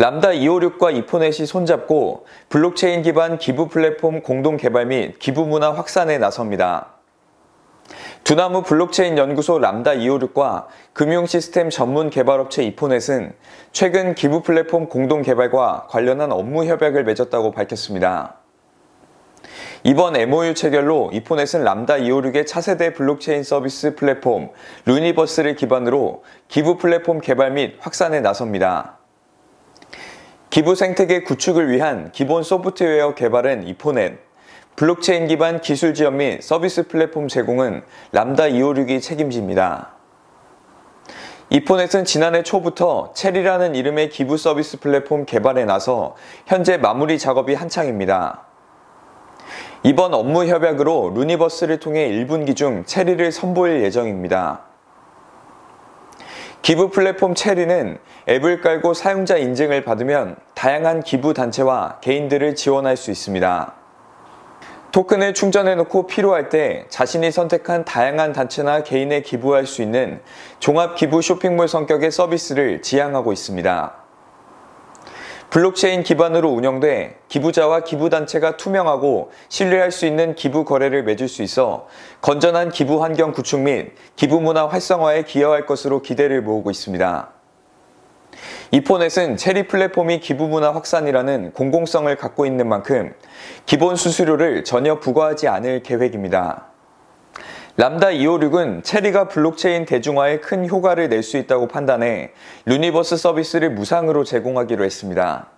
람다 256과 이포넷이 손잡고 블록체인 기반 기부 플랫폼 공동 개발 및 기부 문화 확산에 나섭니다. 두나무 블록체인 연구소 람다 256과 금융시스템 전문 개발업체 이포넷은 최근 기부 플랫폼 공동 개발과 관련한 업무 협약을 맺었다고 밝혔습니다. 이번 MOU 체결로 이포넷은 람다 256의 차세대 블록체인 서비스 플랫폼 루니버스를 기반으로 기부 플랫폼 개발 및 확산에 나섭니다. 기부 생태계 구축을 위한 기본 소프트웨어 개발은 이포넷, 블록체인 기반 기술 지원 및 서비스 플랫폼 제공은 람다 256이 책임집니다. 이포넷은 지난해 초부터 체리라는 이름의 기부 서비스 플랫폼 개발에 나서 현재 마무리 작업이 한창입니다. 이번 업무 협약으로 루니버스를 통해 1분기 중 체리를 선보일 예정입니다. 기부 플랫폼 체리는 앱을 깔고 사용자 인증을 받으면 다양한 기부 단체와 개인들을 지원할 수 있습니다. 토큰을 충전해놓고 필요할 때 자신이 선택한 다양한 단체나 개인에 기부할 수 있는 종합 기부 쇼핑몰 성격의 서비스를 지향하고 있습니다. 블록체인 기반으로 운영돼 기부자와 기부단체가 투명하고 신뢰할 수 있는 기부 거래를 맺을 수 있어 건전한 기부 환경 구축 및 기부 문화 활성화에 기여할 것으로 기대를 모으고 있습니다. 이포넷은 체리 플랫폼이 기부 문화 확산이라는 공공성을 갖고 있는 만큼 기본 수수료를 전혀 부과하지 않을 계획입니다. 람다 256은 체리가 블록체인 대중화에 큰 효과를 낼 수 있다고 판단해 루니버스 서비스를 무상으로 제공하기로 했습니다.